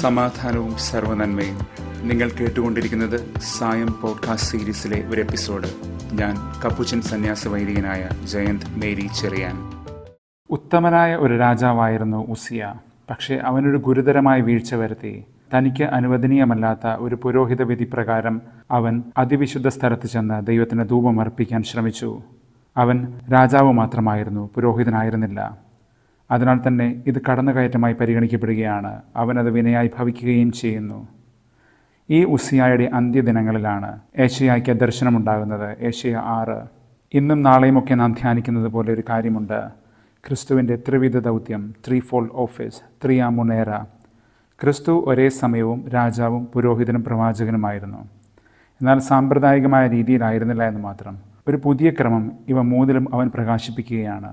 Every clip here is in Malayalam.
സമാധാനവും സർവനന്മയും നിങ്ങൾ കേട്ടുകൊണ്ടിരിക്കുന്നത് സായം പോഡ്കാസ്റ്റ് സീരീസിലെ ഒരു എപ്പിസോഡ് ഞാൻ കപ്പുച്ചൻ സന്യാസ വൈദികനായ ജയന്ത് മേരി ചെറിയാൻ ഉത്തമനായ ഒരു രാജാവായിരുന്നു ഉസിയ പക്ഷേ അവനൊരു ഗുരുതരമായ വീഴ്ച വരുത്തി തനിക്ക് അനുവദനീയമല്ലാത്ത ഒരു പുരോഹിത വിധി പ്രകാരം അവൻ അതിവിശുദ്ധ സ്ഥലത്ത് ചെന്ന് ദൈവത്തിന് അർപ്പിക്കാൻ ശ്രമിച്ചു അവൻ രാജാവ് മാത്രമായിരുന്നു പുരോഹിതനായിരുന്നില്ല അതിനാൽ തന്നെ ഇത് കടന്നുകയറ്റമായി പരിഗണിക്കപ്പെടുകയാണ് അവനത് വിനയായി ഭവിക്കുകയും ചെയ്യുന്നു ഈ ഉസിയായുടെ അന്ത്യദിനങ്ങളിലാണ് ഏഷ്യയ്ക്ക് ദർശനമുണ്ടാകുന്നത് ഏഷ്യ ആറ് ഇന്നും നാളെയുമൊക്കെ നാം ധ്യാനിക്കുന്നത് പോലെ ഒരു കാര്യമുണ്ട് ക്രിസ്തുവിൻ്റെ ത്രിവിധ ദൗത്യം ത്രീ ഫോൾഡ് ഓഫീസ് ത്രിയാമുനേറ ക്രിസ്തു ഒരേ സമയവും രാജാവും പുരോഹിതനും പ്രവാചകനുമായിരുന്നു എന്നാൽ സാമ്പ്രദായികമായ രീതിയിലായിരുന്നില്ല എന്ന് മാത്രം ഒരു പുതിയ ക്രമം ഇവ മൂന്നിലും അവൻ പ്രകാശിപ്പിക്കുകയാണ്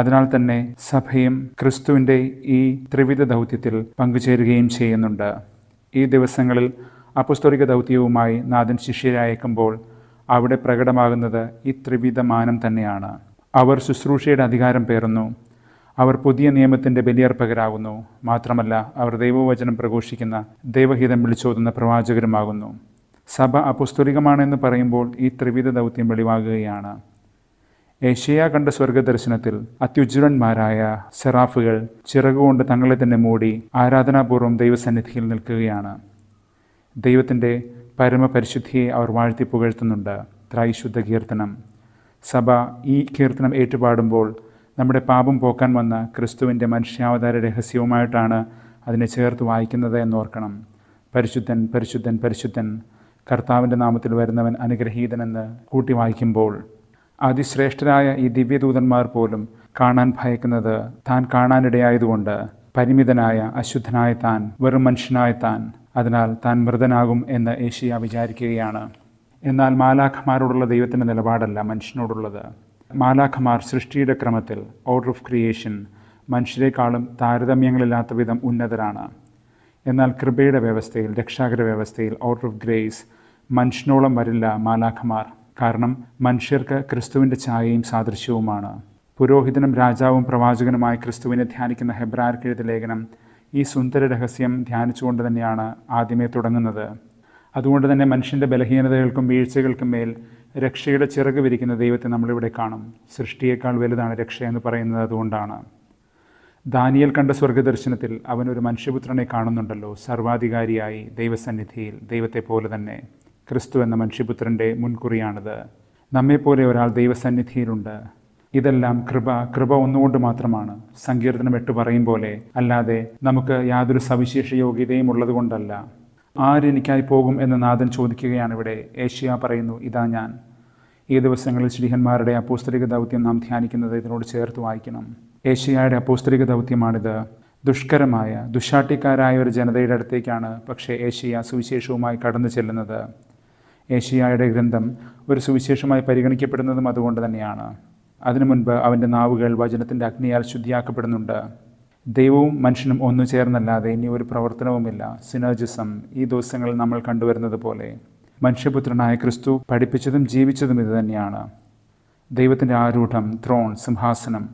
അതിനാൽ തന്നെ സഭയും ക്രിസ്തുവിൻ്റെ ഈ ത്രിവിധ ദൗത്യത്തിൽ പങ്കുചേരുകയും ചെയ്യുന്നുണ്ട് ഈ ദിവസങ്ങളിൽ അപുസ്തോറിക ദൗത്യവുമായി നാഥൻ ശിഷ്യരയക്കുമ്പോൾ അവിടെ പ്രകടമാകുന്നത് ഈ ത്രിവിധ മാനം തന്നെയാണ് അവർ ശുശ്രൂഷയുടെ അധികാരം പേറുന്നു അവർ പുതിയ നിയമത്തിൻ്റെ ബലിയർപ്പകരാകുന്നു മാത്രമല്ല അവർ ദൈവവചനം പ്രഘോഷിക്കുന്ന ദൈവഹിതം വിളിച്ചോതുന്ന പ്രവാചകരുമാകുന്നു സഭ അപുസ്തുലികമാണെന്ന് പറയുമ്പോൾ ഈ ത്രിവിധ ദൗത്യം വെളിവാകുകയാണ് ഏഷ്യ കണ്ട സ്വർഗദർശനത്തിൽ അത്യുജ്വരന്മാരായ സെറാഫുകൾ ചിറകുകൊണ്ട് തങ്ങളെ തന്നെ മൂടി ആരാധനാപൂർവ്വം ദൈവസന്നിധിയിൽ നിൽക്കുകയാണ് ദൈവത്തിൻ്റെ പരമപരിശുദ്ധിയെ അവർ വാഴ്ത്തി പുകഴ്ത്തുന്നുണ്ട് ത്രൈശുദ്ധ കീർത്തനം സഭ ഈ കീർത്തനം ഏറ്റുപാടുമ്പോൾ നമ്മുടെ പാപം പോക്കാൻ വന്ന ക്രിസ്തുവിൻ്റെ മനുഷ്യാവതാര രഹസ്യവുമായിട്ടാണ് അതിനെ ചേർത്ത് വായിക്കുന്നത് എന്നോർക്കണം പരിശുദ്ധൻ പരിശുദ്ധൻ പരിശുദ്ധൻ കർത്താവിൻ്റെ നാമത്തിൽ വരുന്നവൻ അനുഗ്രഹീതനെന്ന് കൂട്ടി വായിക്കുമ്പോൾ അതിശ്രേഷ്ഠരായ ഈ ദിവ്യദൂതന്മാർ പോലും കാണാൻ ഭയക്കുന്നത് താൻ കാണാനിടയായതുകൊണ്ട് പരിമിതനായ അശുദ്ധനായ താൻ വെറും മനുഷ്യനായ താൻ അതിനാൽ താൻ മൃതനാകും എന്ന് ഏഷ്യ വിചാരിക്കുകയാണ് എന്നാൽ മാലാഖമാരോടുള്ള ദൈവത്തിൻ്റെ നിലപാടല്ല മനുഷ്യനോടുള്ളത് മാലാഖമാർ സൃഷ്ടിയുടെ ക്രമത്തിൽ ഓർഡർ ഓഫ് ക്രിയേഷൻ മനുഷ്യരെക്കാളും താരതമ്യങ്ങളില്ലാത്ത വിധം ഉന്നതരാണ് എന്നാൽ കൃപയുടെ വ്യവസ്ഥയിൽ രക്ഷാകര വ്യവസ്ഥയിൽ ഓർഡർ ഓഫ് ഗ്രേസ് മനുഷ്യനോളം വരില്ല മാലാഖമാർ കാരണം മനുഷ്യർക്ക് ക്രിസ്തുവിൻ്റെ ഛായയും സാദൃശ്യവുമാണ് പുരോഹിതനും രാജാവും പ്രവാചകനുമായ ക്രിസ്തുവിനെ ധ്യാനിക്കുന്ന ഹെബ്രാർക്കെഴുത ലേഖനം ഈ സുന്ദര രഹസ്യം ധ്യാനിച്ചുകൊണ്ട് തന്നെയാണ് ആദ്യമേ തുടങ്ങുന്നത് അതുകൊണ്ട് തന്നെ മനുഷ്യൻ്റെ ബലഹീനതകൾക്കും വീഴ്ചകൾക്കും മേൽ രക്ഷയുടെ ചിറക് വിരിക്കുന്ന ദൈവത്തെ നമ്മളിവിടെ കാണും സൃഷ്ടിയേക്കാൾ വലുതാണ് രക്ഷ എന്ന് പറയുന്നത് അതുകൊണ്ടാണ് ദാനിയൽ കണ്ട സ്വർഗദർശനത്തിൽ അവനൊരു മനുഷ്യപുത്രനെ കാണുന്നുണ്ടല്ലോ സർവാധികാരിയായി ദൈവസന്നിധിയിൽ ദൈവത്തെ പോലെ തന്നെ ക്രിസ്തു എന്ന മനുഷ്യപുത്രൻ്റെ മുൻകുറിയാണിത് നമ്മെപ്പോലെ ഒരാൾ ദൈവസന്നിധിയിലുണ്ട് ഇതെല്ലാം കൃപ കൃപ ഒന്നുകൊണ്ട് മാത്രമാണ് സങ്കീർത്തനം എട്ട് പറയും പോലെ അല്ലാതെ നമുക്ക് യാതൊരു സവിശേഷ യോഗ്യതയും ഉള്ളതുകൊണ്ടല്ല ആരെനിക്കായി പോകും എന്ന് നാഥൻ ചോദിക്കുകയാണ് ഇവിടെ ഏഷ്യ പറയുന്നു ഇതാ ഞാൻ ഈ ദിവസങ്ങളിൽ ശ്രീഹന്മാരുടെ അപ്പോസ്തലിക ദൗത്യം നാം ധ്യാനിക്കുന്നത് ഇതിനോട് ചേർത്ത് വായിക്കണം ഏഷ്യയുടെ അപ്പോസ്തലിക ദൗത്യമാണിത് ദുഷ്കരമായ ദുശാട്ടിക്കാരായ ഒരു ജനതയുടെ അടുത്തേക്കാണ് പക്ഷേ ഏഷ്യ സുവിശേഷവുമായി കടന്നു ചെല്ലുന്നത് ഏഷ്യായുടെ ഗ്രന്ഥം ഒരു സുവിശേഷമായി പരിഗണിക്കപ്പെടുന്നതും അതുകൊണ്ട് തന്നെയാണ് അതിനു മുൻപ് അവൻ്റെ നാവുകൾ വചനത്തിൻ്റെ അഗ്നിയാൽ ശുദ്ധിയാക്കപ്പെടുന്നുണ്ട് ദൈവവും മനുഷ്യനും ഒന്നു ചേർന്നല്ലാതെ ഇനി ഒരു പ്രവർത്തനവുമില്ല സിനർജിസം ഈ ദിവസങ്ങളിൽ നമ്മൾ കണ്ടുവരുന്നത് പോലെ മനുഷ്യപുത്രനായ ക്രിസ്തു പഠിപ്പിച്ചതും ജീവിച്ചതും ഇതുതന്നെയാണ് ദൈവത്തിൻ്റെ ആരൂഢം ത്രോൺ സിംഹാസനം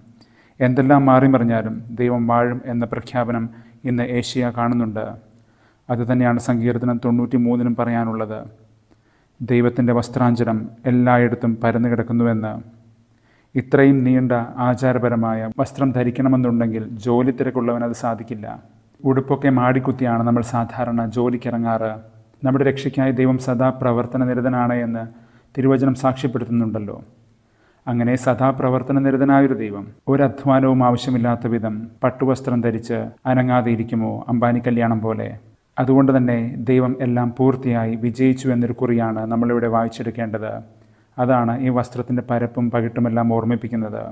എന്തെല്ലാം മാറിമറിഞ്ഞാലും ദൈവം വാഴും എന്ന പ്രഖ്യാപനം ഇന്ന് ഏഷ്യ കാണുന്നുണ്ട് അതുതന്നെയാണ് സങ്കീർത്തനം തൊണ്ണൂറ്റി മൂന്നിനും പറയാനുള്ളത് ദൈവത്തിൻ്റെ വസ്ത്രാഞ്ചലം എല്ലായിടത്തും പരന്നു കിടക്കുന്നുവെന്ന് ഇത്രയും നീണ്ട ആചാരപരമായ വസ്ത്രം ധരിക്കണമെന്നുണ്ടെങ്കിൽ ജോലി തിരക്കുള്ളവനത് അത് സാധിക്കില്ല ഉടുപ്പൊക്കെ മാടിക്കുത്തിയാണ് നമ്മൾ സാധാരണ ജോലിക്കിറങ്ങാറ് നമ്മുടെ രക്ഷയ്ക്കായി ദൈവം സദാ പ്രവർത്തന നിരതനാണ് എന്ന് തിരുവചനം സാക്ഷ്യപ്പെടുത്തുന്നുണ്ടല്ലോ അങ്ങനെ സദാ പ്രവർത്തന നിരതനായൊരു ദൈവം ഒരധ്വാനവും ആവശ്യമില്ലാത്ത വിധം പട്ടുവസ്ത്രം ധരിച്ച് അനങ്ങാതെ ഇരിക്കുമോ അംബാനി കല്യാണം പോലെ അതുകൊണ്ട് തന്നെ ദൈവം എല്ലാം പൂർത്തിയായി വിജയിച്ചു എന്നൊരു കുറിയാണ് നമ്മളിവിടെ വായിച്ചെടുക്കേണ്ടത് അതാണ് ഈ വസ്ത്രത്തിൻ്റെ പരപ്പും പകിട്ടുമെല്ലാം ഓർമ്മിപ്പിക്കുന്നത്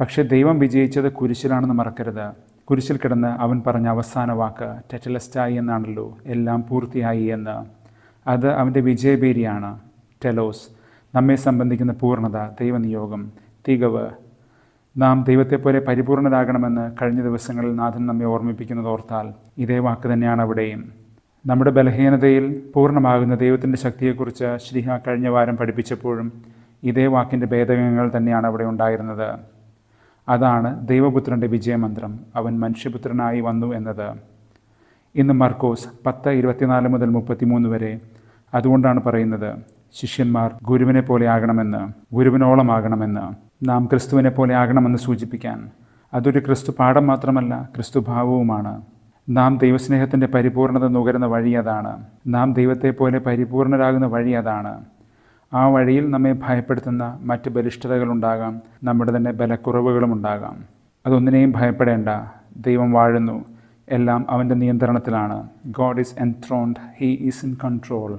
പക്ഷേ ദൈവം വിജയിച്ചത് കുരിശിലാണെന്ന് മറക്കരുത് കുരിശിൽ കിടന്ന് അവൻ പറഞ്ഞ അവസാന വാക്ക് ടെറ്റലസ്റ്റായി എന്നാണല്ലോ എല്ലാം പൂർത്തിയായി എന്ന് അത് അവൻ്റെ വിജയപേരിയാണ് ടെലോസ് നമ്മെ സംബന്ധിക്കുന്ന പൂർണ്ണത ദൈവനിയോഗം തികവ് നാം ദൈവത്തെപ്പോലെ പരിപൂർണരാകണമെന്ന് കഴിഞ്ഞ ദിവസങ്ങളിൽ നാഥൻ നമ്മെ ഓർമ്മിപ്പിക്കുന്നത് ഓർത്താൽ ഇതേ വാക്ക് തന്നെയാണ് അവിടെയും നമ്മുടെ ബലഹീനതയിൽ പൂർണ്ണമാകുന്ന ദൈവത്തിൻ്റെ ശക്തിയെക്കുറിച്ച് ശ്രീഹ കഴിഞ്ഞ വാരം പഠിപ്പിച്ചപ്പോഴും ഇതേ വാക്കിൻ്റെ ഭേദഗങ്ങൾ തന്നെയാണ് അവിടെ ഉണ്ടായിരുന്നത് അതാണ് ദൈവപുത്രൻ്റെ വിജയമന്ത്രം അവൻ മനുഷ്യപുത്രനായി വന്നു എന്നത് ഇന്ന് മർക്കോസ് പത്ത് ഇരുപത്തിനാല് മുതൽ മുപ്പത്തിമൂന്ന് വരെ അതുകൊണ്ടാണ് പറയുന്നത് ശിഷ്യന്മാർ ഗുരുവിനെ പോലെ ആകണമെന്ന് ഗുരുവിനോളമാകണമെന്ന് നാം ക്രിസ്തുവിനെ പോലെ ആകണമെന്ന് സൂചിപ്പിക്കാൻ അതൊരു ക്രിസ്തു പാഠം മാത്രമല്ല ക്രിസ്തു ഭാവവുമാണ് നാം ദൈവസ്നേഹത്തിൻ്റെ പരിപൂർണത നുകരുന്ന വഴി അതാണ് നാം ദൈവത്തെ പോലെ പരിപൂർണരാകുന്ന വഴി അതാണ് ആ വഴിയിൽ നമ്മെ ഭയപ്പെടുത്തുന്ന മറ്റ് ബലിഷ്ഠതകളുണ്ടാകാം നമ്മുടെ തന്നെ ബലക്കുറവുകളും ഉണ്ടാകാം അതൊന്നിനെയും ഭയപ്പെടേണ്ട ദൈവം വാഴുന്നു എല്ലാം അവൻ്റെ നിയന്ത്രണത്തിലാണ് God is enthroned he is in control